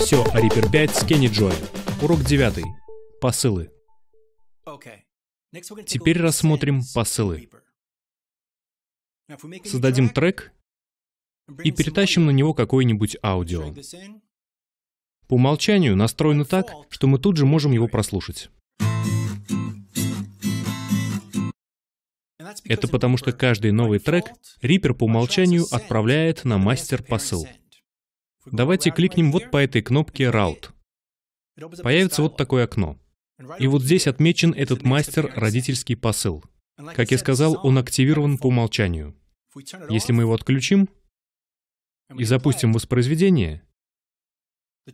Все а о Reaper 5 с Kenny Joy. Урок 9. Посылы. Теперь рассмотрим посылы. Создадим трек и перетащим на него какое-нибудь аудио. По умолчанию настроено так, что мы тут же можем его прослушать. Это потому, что каждый новый трек Reaper по умолчанию отправляет на мастер посыл. Давайте кликнем вот по этой кнопке «Route». Появится вот такое окно. И вот здесь отмечен этот мастер родительский посыл. Как я сказал, он активирован по умолчанию. Если мы его отключим и запустим воспроизведение,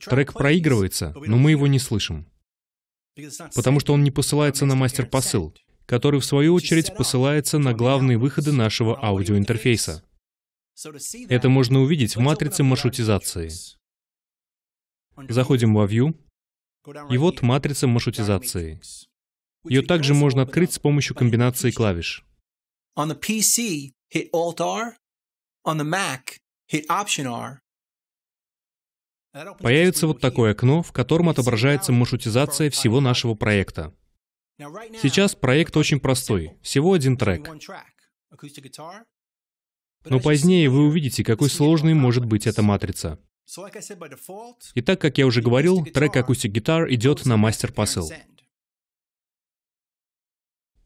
трек проигрывается, но мы его не слышим, потому что он не посылается на мастер посыл, который в свою очередь посылается на главные выходы нашего аудиоинтерфейса. Это можно увидеть в матрице маршрутизации. Заходим во View, и вот матрица маршрутизации. Ее также можно открыть с помощью комбинации клавиш. On the PC, Alt-R. On the Mac, Option-R. Появится вот такое окно, в котором отображается маршрутизация всего нашего проекта. Сейчас проект очень простой, всего один трек. Но позднее вы увидите, какой сложной может быть эта матрица. И так, как я уже говорил, трек акустик гитар идет на мастер посыл.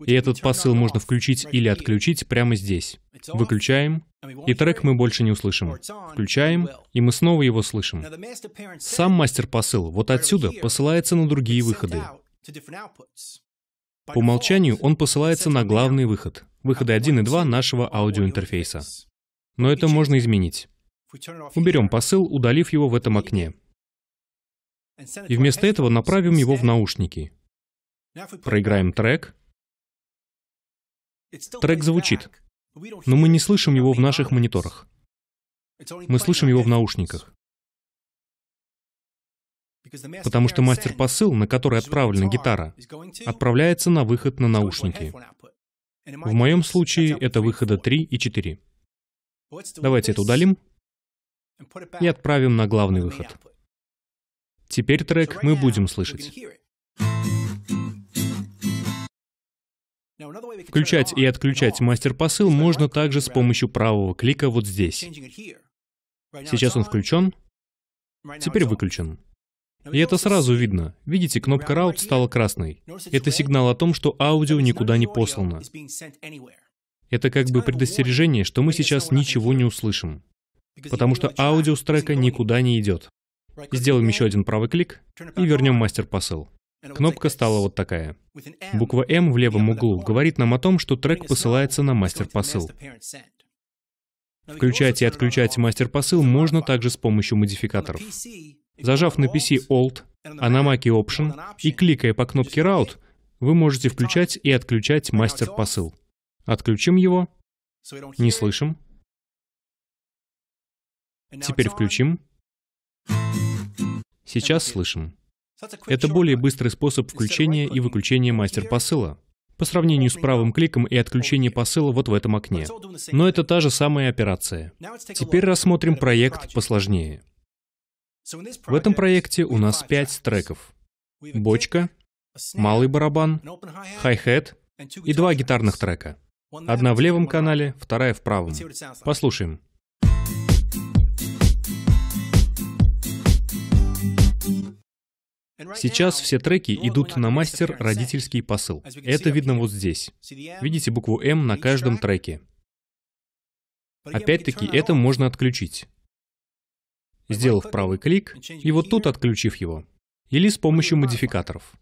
И этот посыл можно включить или отключить прямо здесь. Выключаем, и трек мы больше не услышим. Включаем, и мы снова его слышим. Сам мастер посыл вот отсюда посылается на другие выходы. По умолчанию он посылается на главный выход, выходы 1 и 2 нашего аудиоинтерфейса. Но это можно изменить. Уберем посыл, удалив его в этом окне. И вместо этого направим его в наушники. Проиграем трек. Трек звучит, но мы не слышим его в наших мониторах. Мы слышим его в наушниках. Потому что мастер-посыл, на который отправлена гитара, отправляется на выход на наушники. В моем случае это выхода 3 и 4. Давайте это удалим и отправим на главный выход. Теперь трек мы будем слышать. Включать и отключать мастер-посыл можно также с помощью правого клика вот здесь. Сейчас он включен, теперь выключен. И это сразу видно. Видите, кнопка Route стала красной. Это сигнал о том, что аудио никуда не послано. Это как бы предостережение, что мы сейчас ничего не услышим. Потому что аудио с трека никуда не идет. Сделаем еще один правый клик и вернем мастер посыл. Кнопка стала вот такая. Буква «М» в левом углу говорит нам о том, что трек посылается на мастер посыл. Включать и отключать мастер посыл можно также с помощью модификаторов. Зажав на PC Alt, а на Mac Option и кликая по кнопке Route, вы можете включать и отключать мастер-посыл. Отключим его. Не слышим. Теперь включим. Сейчас слышим. Это более быстрый способ включения и выключения мастер-посыла по сравнению с правым кликом и отключением посыла вот в этом окне. Но это та же самая операция. Теперь рассмотрим проект посложнее. В этом проекте у нас пять треков. Бочка, малый барабан, хай-хет и два гитарных трека. Одна в левом канале, вторая в правом. Послушаем. Сейчас все треки идут на мастер родительский посыл. Это видно вот здесь. Видите букву «М» на каждом треке. Опять-таки, это можно отключить сделав правый клик, и вот тут отключив его. Или с помощью модификаторов.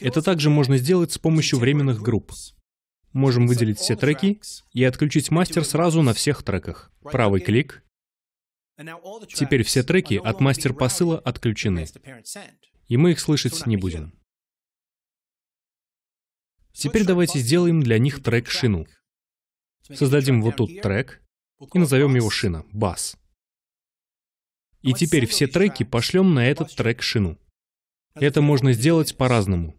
Это также можно сделать с помощью временных групп. Можем выделить все треки и отключить мастер сразу на всех треках. Правый клик. Теперь все треки от мастер посыла отключены, и мы их слышать не будем. Теперь давайте сделаем для них трек-шину. Создадим вот тут трек, и назовем его шина, бас. И теперь все треки пошлем на этот трек шину. Это можно сделать по-разному.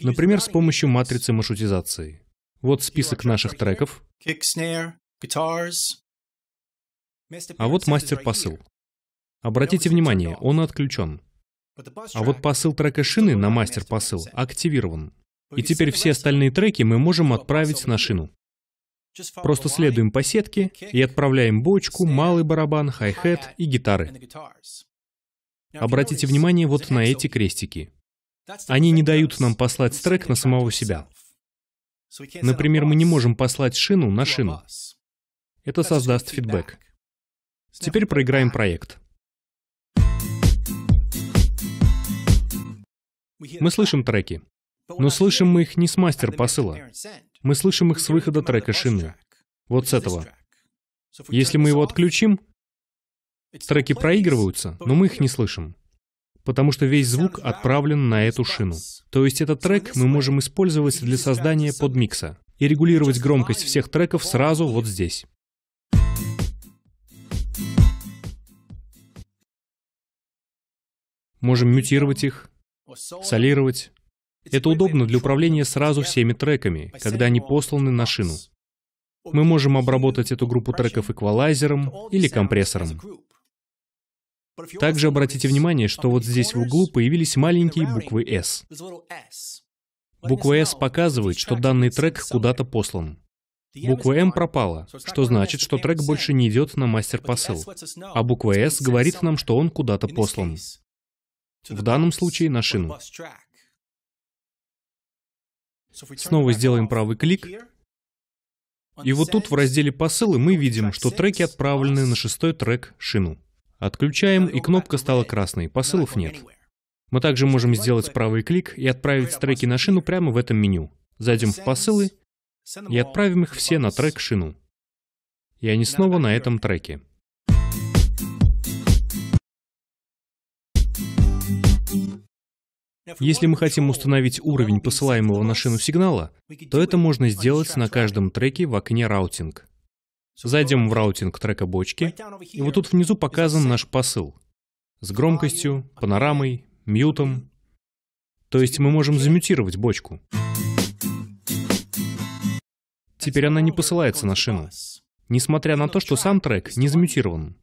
Например, с помощью матрицы маршрутизации. Вот список наших треков. А вот мастер-посыл. Обратите внимание, он отключен. А вот посыл трека шины на мастер-посыл активирован. И теперь все остальные треки мы можем отправить на шину. Просто следуем по сетке и отправляем бочку, малый барабан, хай-хет и гитары. Обратите внимание вот на эти крестики. Они не дают нам послать трек на самого себя. Например, мы не можем послать шину на шину. Это создаст фидбэк. Теперь проиграем проект. Мы слышим треки, но слышим мы их не с мастер посыла. Мы слышим их с выхода трека шины. Вот с этого. Если мы его отключим, треки проигрываются, но мы их не слышим, потому что весь звук отправлен на эту шину. То есть этот трек мы можем использовать для создания подмикса и регулировать громкость всех треков сразу вот здесь. Можем мютировать их, солировать, это удобно для управления сразу всеми треками, когда они посланы на шину. Мы можем обработать эту группу треков эквалайзером или компрессором. Также обратите внимание, что вот здесь в углу появились маленькие буквы S. Буква S показывает, что данный трек куда-то послан. Буква M пропала, что значит, что трек больше не идет на мастер-посыл, а буква S говорит нам, что он куда-то послан. В данном случае на шину. Снова сделаем правый клик. И вот тут в разделе «Посылы» мы видим, что треки отправлены на шестой трек «Шину». Отключаем, и кнопка стала красной, посылов нет. Мы также можем сделать правый клик и отправить треки на шину прямо в этом меню. Зайдем в «Посылы» и отправим их все на трек «Шину». И они снова на этом треке. Если мы хотим установить уровень посылаемого на шину сигнала, то это можно сделать на каждом треке в окне «Раутинг». Зайдем в раутинг трека бочки, и вот тут внизу показан наш посыл. С громкостью, панорамой, мьютом. То есть мы можем замютировать бочку. Теперь она не посылается на шину, несмотря на то, что сам трек не замютирован.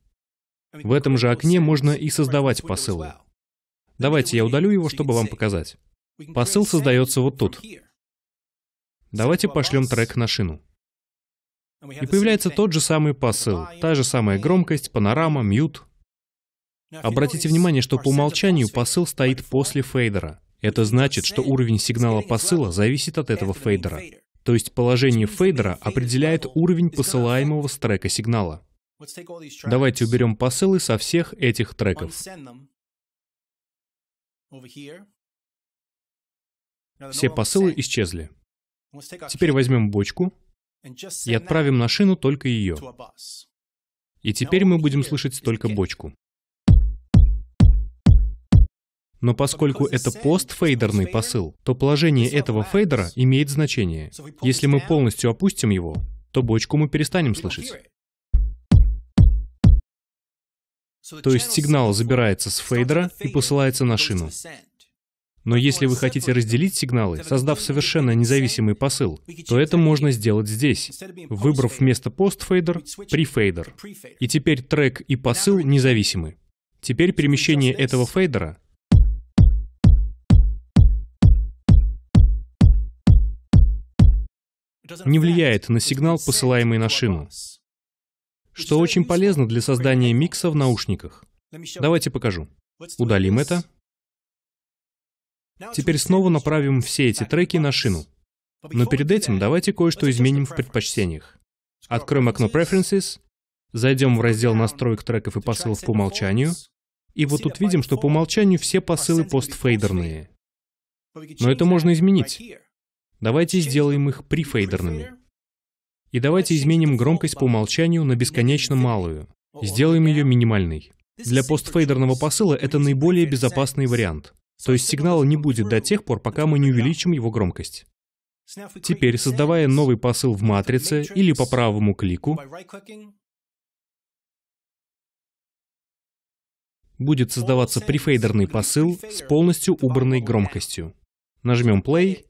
В этом же окне можно и создавать посылы. Давайте я удалю его, чтобы вам показать. Посыл создается вот тут. Давайте пошлем трек на шину. И появляется тот же самый посыл, та же самая громкость, панорама, мьют. Обратите внимание, что по умолчанию посыл стоит после фейдера. Это значит, что уровень сигнала посыла зависит от этого фейдера. То есть положение фейдера определяет уровень посылаемого с трека сигнала. Давайте уберем посылы со всех этих треков. Все посылы исчезли. Теперь возьмем бочку и отправим на шину только ее. И теперь мы будем слышать только бочку. Но поскольку это постфейдерный посыл, то положение этого фейдера имеет значение. Если мы полностью опустим его, то бочку мы перестанем слышать. То есть сигнал забирается с фейдера и посылается на шину. Но если вы хотите разделить сигналы, создав совершенно независимый посыл, то это можно сделать здесь, выбрав вместо постфейдер префейдер. И теперь трек и посыл независимы. Теперь перемещение этого фейдера не влияет на сигнал, посылаемый на шину что очень полезно для создания микса в наушниках. Давайте покажу. Удалим это. Теперь снова направим все эти треки на шину. Но перед этим давайте кое-что изменим в предпочтениях. Откроем окно Preferences, зайдем в раздел настроек треков и посылов по умолчанию, и вот тут видим, что по умолчанию все посылы постфейдерные. Но это можно изменить. Давайте сделаем их прифейдерными. И давайте изменим громкость по умолчанию на бесконечно малую. Сделаем ее минимальной. Для постфейдерного посыла это наиболее безопасный вариант. То есть сигнала не будет до тех пор, пока мы не увеличим его громкость. Теперь, создавая новый посыл в матрице или по правому клику, будет создаваться префейдерный посыл с полностью убранной громкостью. Нажмем play,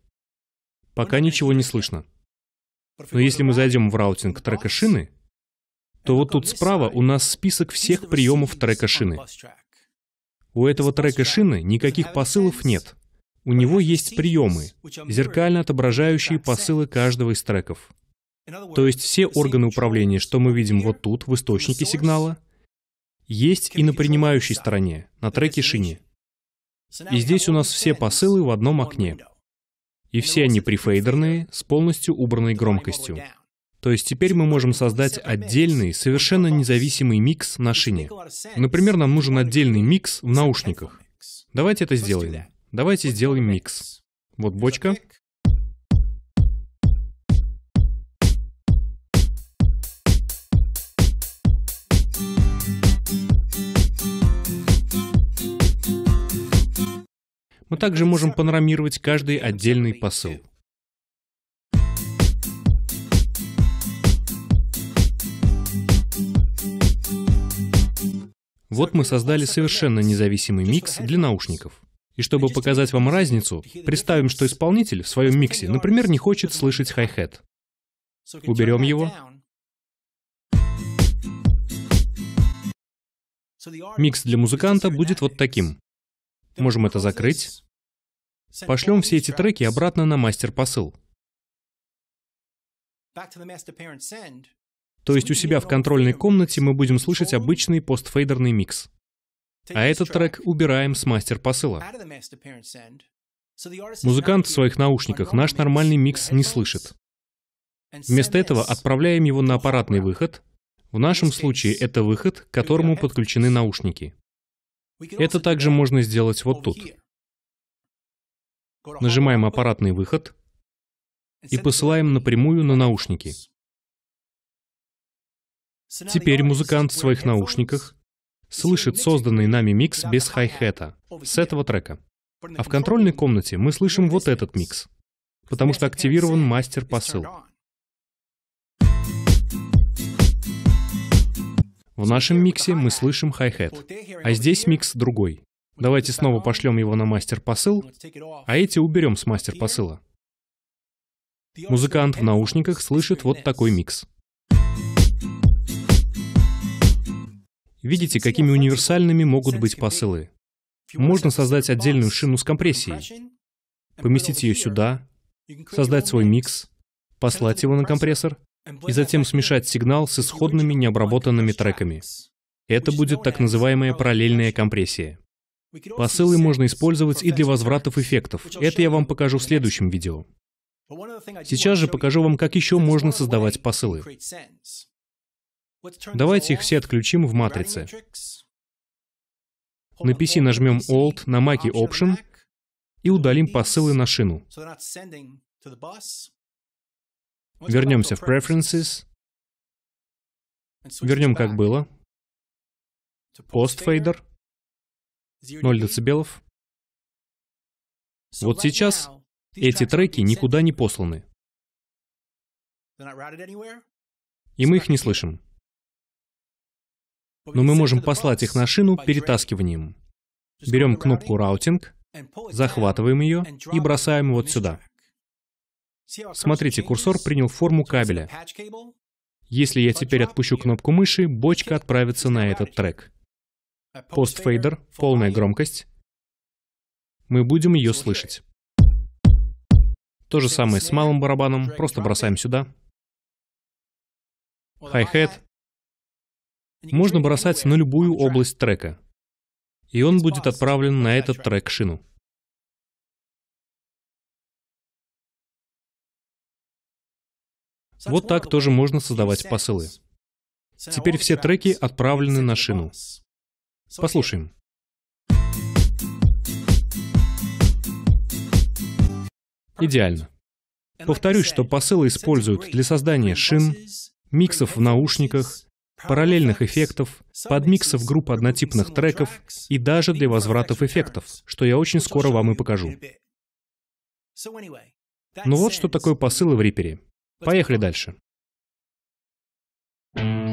пока ничего не слышно. Но если мы зайдем в раутинг трека шины, то вот тут справа у нас список всех приемов трека шины. У этого трека шины никаких посылов нет. У него есть приемы, зеркально отображающие посылы каждого из треков. То есть все органы управления, что мы видим вот тут, в источнике сигнала, есть и на принимающей стороне, на треке шине. И здесь у нас все посылы в одном окне. И все они префейдерные, с полностью убранной громкостью. То есть теперь мы можем создать отдельный, совершенно независимый микс на шине. Например, нам нужен отдельный микс в наушниках. Давайте это сделаем. Давайте сделаем микс. Вот бочка, Мы также можем панорамировать каждый отдельный посыл. Вот мы создали совершенно независимый микс для наушников. И чтобы показать вам разницу, представим, что исполнитель в своем миксе, например, не хочет слышать хай-хет. Уберем его. Микс для музыканта будет вот таким. Можем это закрыть. Пошлем все эти треки обратно на мастер-посыл. То есть у себя в контрольной комнате мы будем слушать обычный постфейдерный микс. А этот трек убираем с мастер-посыла. Музыкант в своих наушниках наш нормальный микс не слышит. Вместо этого отправляем его на аппаратный выход. В нашем случае это выход, к которому подключены наушники. Это также можно сделать вот тут нажимаем аппаратный выход и посылаем напрямую на наушники. Теперь музыкант в своих наушниках слышит созданный нами микс без хай-хета с этого трека. А в контрольной комнате мы слышим вот этот микс, потому что активирован мастер-посыл. В нашем миксе мы слышим хай-хет, а здесь микс другой. Давайте снова пошлем его на мастер посыл, а эти уберем с мастер посыла. Музыкант в наушниках слышит вот такой микс. Видите, какими универсальными могут быть посылы. Можно создать отдельную шину с компрессией, поместить ее сюда, создать свой микс, послать его на компрессор и затем смешать сигнал с исходными необработанными треками. Это будет так называемая параллельная компрессия. Посылы можно использовать и для возвратов эффектов. Это я вам покажу в следующем видео. Сейчас же покажу вам, как еще можно создавать посылы. Давайте их все отключим в матрице. На PC нажмем Alt, на Mac Option и удалим посылы на шину. Вернемся в Preferences. Вернем как было. Post Fader. 0 дБ. Вот сейчас эти треки никуда не посланы. И мы их не слышим. Но мы можем послать их на шину перетаскиванием. Берем кнопку «Раутинг», захватываем ее и бросаем вот сюда. Смотрите, курсор принял форму кабеля. Если я теперь отпущу кнопку мыши, бочка отправится на этот трек. Постфейдер, полная громкость. Мы будем ее слышать. То же самое с малым барабаном, просто бросаем сюда. Хай-хет. Можно бросать на любую область трека. И он будет отправлен на этот трек-шину. Вот так тоже можно создавать посылы. Теперь все треки отправлены на шину. Послушаем. Идеально. Повторюсь, что посылы используют для создания шин, миксов в наушниках, параллельных эффектов, подмиксов группы однотипных треков и даже для возвратов эффектов, что я очень скоро вам и покажу. Ну вот что такое посылы в Рипере. Поехали дальше. thank you